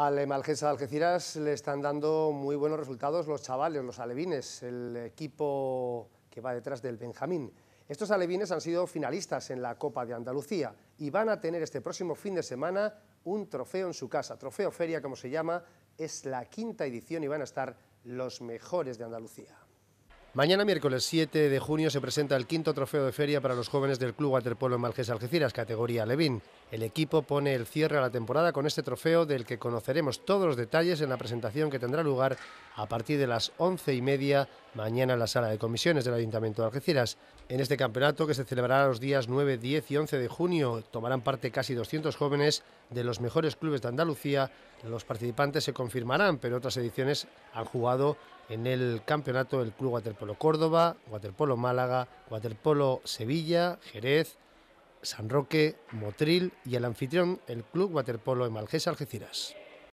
Al Emalgensa de Algeciras le están dando muy buenos resultados los chavales, los alevines, el equipo que va detrás del Benjamín. Estos alevines han sido finalistas en la Copa de Andalucía y van a tener este próximo fin de semana un trofeo en su casa. Trofeo Feria, como se llama, es la quinta edición y van a estar los mejores de Andalucía. Mañana miércoles 7 de junio se presenta el quinto trofeo de feria para los jóvenes del Club Waterpolo en Algeciras, categoría Levín. El equipo pone el cierre a la temporada con este trofeo del que conoceremos todos los detalles en la presentación que tendrá lugar a partir de las once y media mañana en la sala de comisiones del Ayuntamiento de Algeciras. En este campeonato que se celebrará los días 9, 10 y 11 de junio tomarán parte casi 200 jóvenes de los mejores clubes de Andalucía. Los participantes se confirmarán, pero otras ediciones han jugado en el campeonato el Club Waterpolo Córdoba, Waterpolo Málaga, Waterpolo Sevilla, Jerez, San Roque, Motril y el anfitrión, el Club Waterpolo Emalgés Algeciras.